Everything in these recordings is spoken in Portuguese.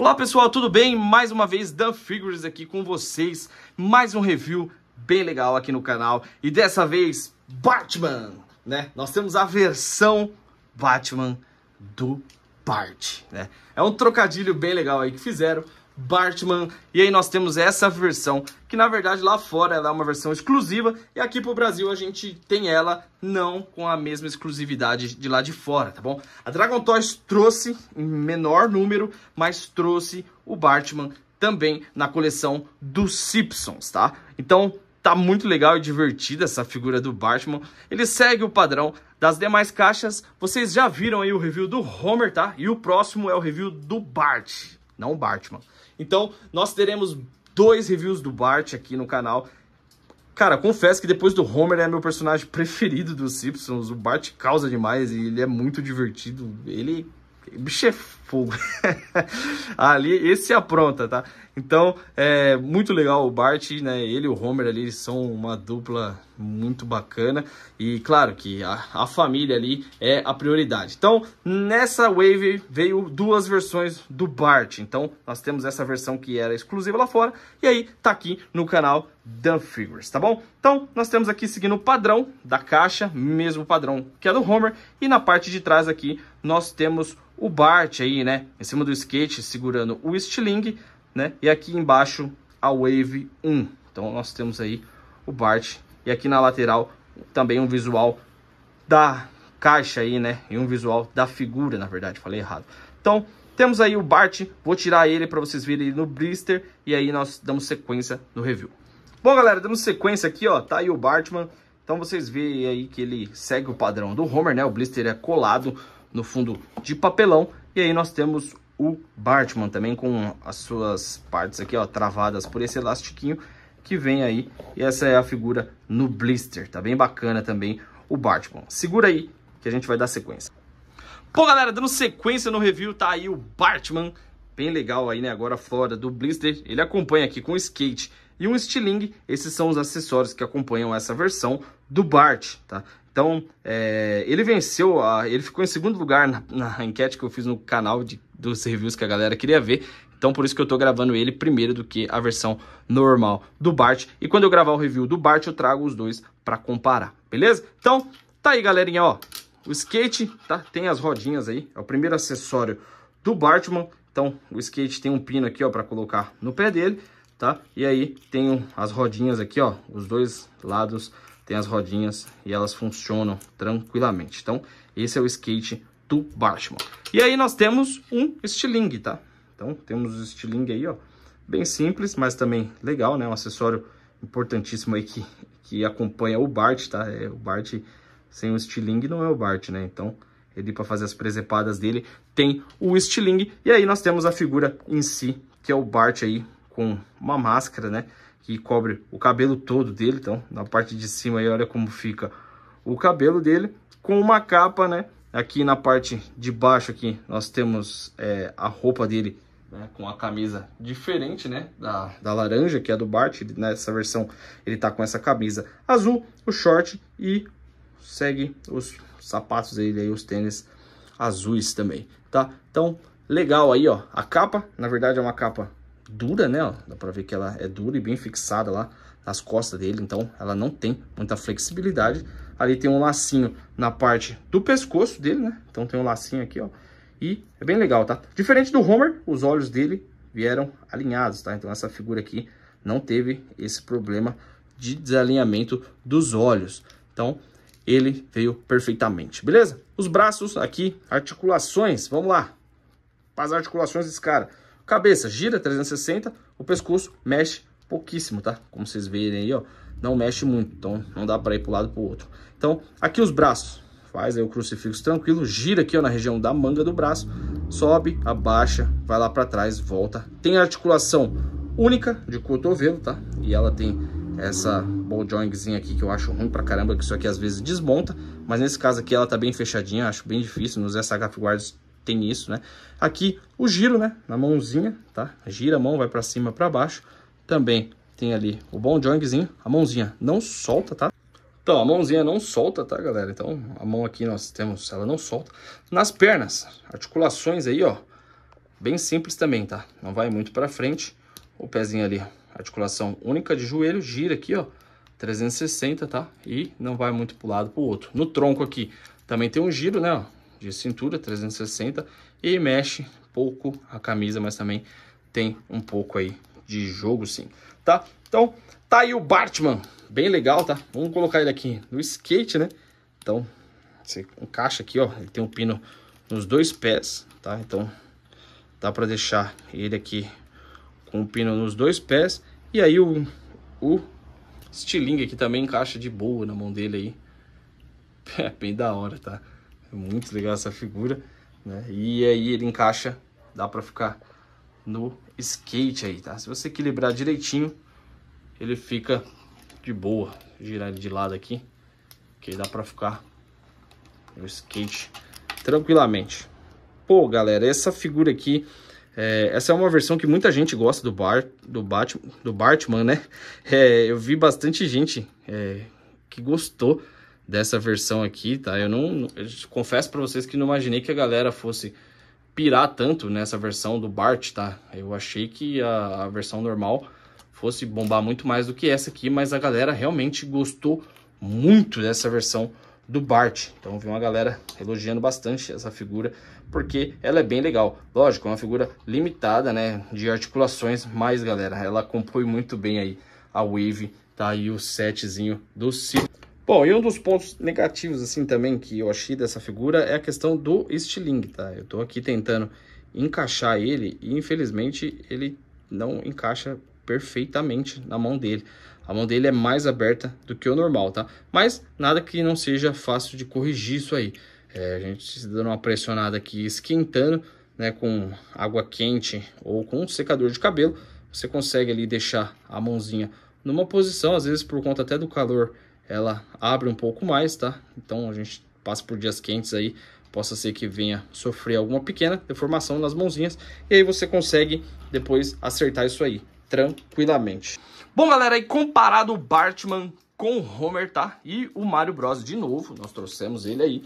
Olá pessoal, tudo bem? Mais uma vez Dan Figures aqui com vocês, mais um review bem legal aqui no canal e dessa vez Batman, né? Nós temos a versão Batman do Bart, né? É um trocadilho bem legal aí que fizeram Bartman. E aí nós temos essa versão, que na verdade lá fora ela é uma versão exclusiva, e aqui pro Brasil a gente tem ela não com a mesma exclusividade de lá de fora, tá bom? A Dragon Toys trouxe em menor número, mas trouxe o Bartman também na coleção dos Simpsons, tá? Então, tá muito legal e divertida essa figura do Batman. Ele segue o padrão das demais caixas. Vocês já viram aí o review do Homer, tá? E o próximo é o review do Bart, não o Batman. Então, nós teremos dois reviews do Bart aqui no canal. Cara, confesso que depois do Homer é meu personagem preferido dos Simpsons. O Bart causa demais e ele é muito divertido. Ele bicho é fogo. ali, esse apronta, é pronta, tá? Então, é muito legal o Bart, né? Ele e o Homer ali são uma dupla muito bacana. E claro que a, a família ali é a prioridade. Então, nessa Wave veio duas versões do Bart. Então, nós temos essa versão que era exclusiva lá fora. E aí, tá aqui no canal Dan Figures, tá bom? Então, nós temos aqui seguindo o padrão da caixa, mesmo padrão que é do Homer, e na parte de trás aqui nós temos o Bart aí, né, em cima do skate, segurando o estilingue, né, e aqui embaixo a Wave 1. Então, nós temos aí o Bart e aqui na lateral também um visual da caixa aí, né? E um visual da figura, na verdade, falei errado. Então, temos aí o Bart, vou tirar ele para vocês verem ele no blister e aí nós damos sequência no review. Bom, galera, damos sequência aqui, ó, tá aí o Bartman. Então vocês veem aí que ele segue o padrão do Homer, né? O blister é colado no fundo de papelão e aí nós temos o Bartman também com as suas partes aqui, ó, travadas por esse elastiquinho que vem aí. E essa é a figura no blister, tá bem bacana também o Batman. Segura aí que a gente vai dar sequência. Bom, galera, dando sequência no review, tá aí o Batman, bem legal aí, né, agora fora do blister. Ele acompanha aqui com skate e um stiling Esses são os acessórios que acompanham essa versão do Bart, tá? Então, é, ele venceu, a, ele ficou em segundo lugar na, na, enquete que eu fiz no canal de, dos reviews que a galera queria ver, então por isso que eu tô gravando ele primeiro do que a versão normal do Bart. E quando eu gravar o review do Bart, eu trago os dois para comparar, beleza? Então, tá aí, galerinha, ó. O skate, tá? Tem as rodinhas aí, é o primeiro acessório do Bartman. Então, o skate tem um pino aqui, ó, para colocar no pé dele, tá? E aí tem as rodinhas aqui, ó, os dois lados tem as rodinhas e elas funcionam tranquilamente. Então, esse é o skate do Batman. E aí nós temos um estilingue, tá? Então temos o stiling aí, ó, bem simples, mas também legal, né? Um acessório importantíssimo aí que, que acompanha o Bart, tá? É, o Bart sem o stiling não é o Bart, né? Então ele para fazer as presepadas dele tem o stiling e aí nós temos a figura em si, que é o Bart aí com uma máscara, né? Que cobre o cabelo todo dele, então na parte de cima aí olha como fica o cabelo dele com uma capa, né? Aqui na parte de baixo aqui nós temos é, a roupa dele né, com a camisa diferente, né, da, da laranja, que é a do Bart, ele, nessa né, versão ele tá com essa camisa azul, o short e segue os sapatos dele aí, os tênis azuis também, tá? Então, legal aí, ó, a capa, na verdade é uma capa dura, né, ó, dá pra ver que ela é dura e bem fixada lá nas costas dele, então ela não tem muita flexibilidade, ali tem um lacinho na parte do pescoço dele, né, então tem um lacinho aqui, ó, e é bem legal, tá? Diferente do Homer, os olhos dele vieram alinhados, tá? Então essa figura aqui não teve esse problema de desalinhamento dos olhos. Então ele veio perfeitamente, beleza? Os braços aqui, articulações, vamos lá. As articulações desse cara. Cabeça gira 360, o pescoço mexe pouquíssimo, tá? Como vocês verem aí, ó, não mexe muito, então não dá para ir para o lado para o outro. Então, aqui os braços, Faz aí o crucifixo tranquilo, gira aqui ó, na região da manga do braço, sobe, abaixa, vai lá para trás, volta. Tem articulação única de cotovelo, tá? E ela tem essa ball joingzinha aqui que eu acho ruim pra caramba, que isso aqui às vezes desmonta, mas nesse caso aqui ela tá bem fechadinha, acho bem difícil, nos SHF Guards tem isso, né? Aqui o giro, né, na mãozinha, tá? Gira a mão, vai pra cima, pra baixo, também tem ali o ball jointzinho a mãozinha não solta, tá? Então, a mãozinha não solta, tá, galera? Então, a mão aqui nós temos, ela não solta. Nas pernas, articulações aí, ó. Bem simples também, tá? Não vai muito pra frente. O pezinho ali, articulação única de joelho, gira aqui, ó. 360, tá? E não vai muito pro lado, pro outro. No tronco aqui, também tem um giro, né, ó. De cintura, 360. E mexe pouco a camisa, mas também tem um pouco aí de jogo, sim. Tá? Então, tá aí o Bartman bem legal, tá? Vamos colocar ele aqui no skate, né? Então, você encaixa aqui, ó. Ele tem um pino nos dois pés, tá? Então, dá pra deixar ele aqui com o pino nos dois pés. E aí o, o estilingue aqui também encaixa de boa na mão dele aí. É bem da hora, tá? É muito legal essa figura, né? E aí ele encaixa, dá pra ficar no skate aí, tá? Se você equilibrar direitinho, ele fica de boa. girar ele de lado aqui. Que dá pra ficar no skate tranquilamente. Pô, galera, essa figura aqui... É, essa é uma versão que muita gente gosta do, Bar, do, Batman, do Batman, né? É, eu vi bastante gente é, que gostou dessa versão aqui, tá? Eu não... Eu confesso pra vocês que não imaginei que a galera fosse pirar tanto nessa versão do Bart, tá? Eu achei que a, a versão normal fosse bombar muito mais do que essa aqui, mas a galera realmente gostou muito dessa versão do Bart. Então vi uma galera elogiando bastante essa figura, porque ela é bem legal. Lógico, é uma figura limitada, né, de articulações, mas galera, ela compõe muito bem aí a Wave, tá aí o setzinho do C. Bom, e um dos pontos negativos, assim, também, que eu achei dessa figura é a questão do estilingue, tá? Eu tô aqui tentando encaixar ele e, infelizmente, ele não encaixa perfeitamente na mão dele. A mão dele é mais aberta do que o normal, tá? Mas nada que não seja fácil de corrigir isso aí. É, a gente dando uma pressionada aqui, esquentando, né, com água quente ou com um secador de cabelo, você consegue ali deixar a mãozinha numa posição, às vezes por conta até do calor, ela abre um pouco mais, tá? Então a gente passa por dias quentes aí, possa ser que venha sofrer alguma pequena deformação nas mãozinhas, e aí você consegue depois acertar isso aí tranquilamente. Bom, galera, e comparado o Bartman com o Homer, tá? E o Mario Bros de novo, nós trouxemos ele aí.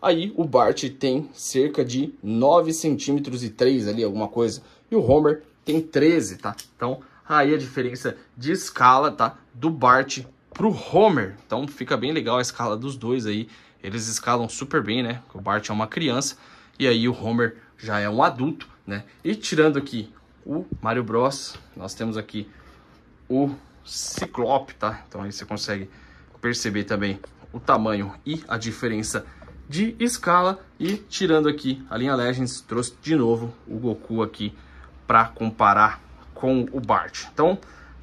Aí o Bart tem cerca de 9 centímetros e 3 ali, alguma coisa. E o Homer tem 13, tá? Então aí a diferença de escala, tá? Do Bart pro Homer. Então fica bem legal a escala dos dois aí. Eles escalam super bem, né? O Bart é uma criança e aí o Homer já é um adulto, né? E tirando aqui o Mario Bros. Nós temos aqui o Ciclope, tá? Então aí você consegue perceber também o tamanho e a diferença de escala. E tirando aqui a linha Legends, trouxe de novo o Goku aqui para comparar com o Bart. Então,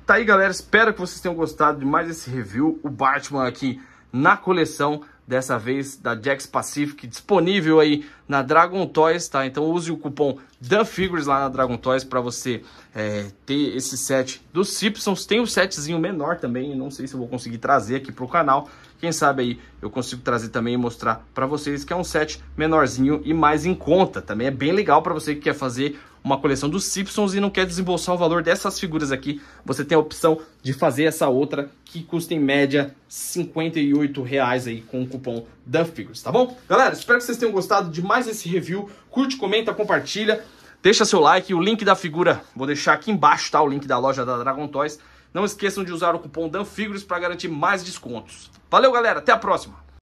tá aí, galera. Espero que vocês tenham gostado de mais esse review. O Batman aqui na coleção dessa vez da Jax Pacific, disponível aí na Dragon Toys, tá? Então use o cupom Figures lá na Dragon Toys para você é, ter esse set dos Simpsons. Tem um setzinho menor também, não sei se eu vou conseguir trazer aqui pro canal. Quem sabe aí eu consigo trazer também e mostrar para vocês que é um set menorzinho e mais em conta. Também é bem legal para você que quer fazer uma coleção dos Simpsons e não quer desembolsar o valor dessas figuras aqui, você tem a opção de fazer essa outra que custa em média R$58,00 reais aí com o cupom DUFFIGURES, tá bom? Galera, espero que vocês tenham gostado de mais esse review. Curte, comenta, compartilha, deixa seu like. O link da figura vou deixar aqui embaixo, tá? O link da loja da Dragon Toys. Não esqueçam de usar o cupom DANFIGURES para garantir mais descontos. Valeu, galera. Até a próxima.